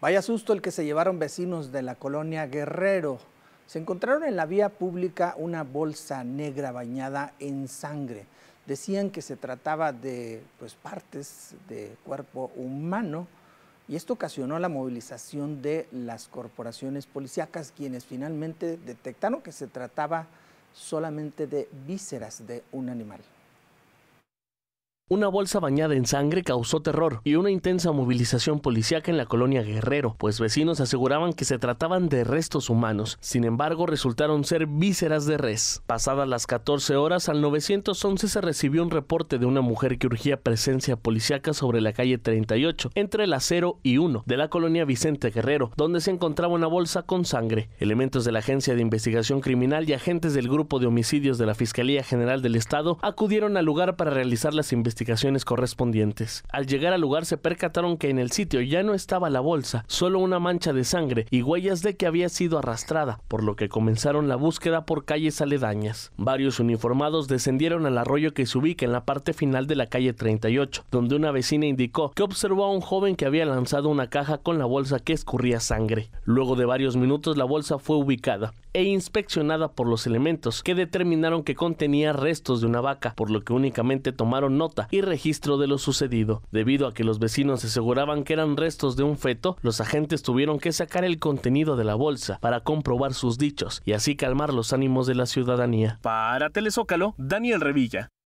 Vaya susto el que se llevaron vecinos de la colonia Guerrero. Se encontraron en la vía pública una bolsa negra bañada en sangre. Decían que se trataba de pues, partes de cuerpo humano y esto ocasionó la movilización de las corporaciones policíacas quienes finalmente detectaron que se trataba solamente de vísceras de un animal. Una bolsa bañada en sangre causó terror y una intensa movilización policíaca en la colonia Guerrero, pues vecinos aseguraban que se trataban de restos humanos. Sin embargo, resultaron ser vísceras de res. Pasadas las 14 horas, al 911 se recibió un reporte de una mujer que urgía presencia policíaca sobre la calle 38, entre la 0 y 1 de la colonia Vicente Guerrero, donde se encontraba una bolsa con sangre. Elementos de la Agencia de Investigación Criminal y agentes del Grupo de Homicidios de la Fiscalía General del Estado acudieron al lugar para realizar las investigaciones correspondientes. Al llegar al lugar se percataron que en el sitio ya no estaba la bolsa, solo una mancha de sangre y huellas de que había sido arrastrada, por lo que comenzaron la búsqueda por calles aledañas. Varios uniformados descendieron al arroyo que se ubica en la parte final de la calle 38, donde una vecina indicó que observó a un joven que había lanzado una caja con la bolsa que escurría sangre. Luego de varios minutos la bolsa fue ubicada e inspeccionada por los elementos, que determinaron que contenía restos de una vaca, por lo que únicamente tomaron nota y registro de lo sucedido. Debido a que los vecinos aseguraban que eran restos de un feto, los agentes tuvieron que sacar el contenido de la bolsa para comprobar sus dichos y así calmar los ánimos de la ciudadanía. Para Telezócalo, Daniel Revilla.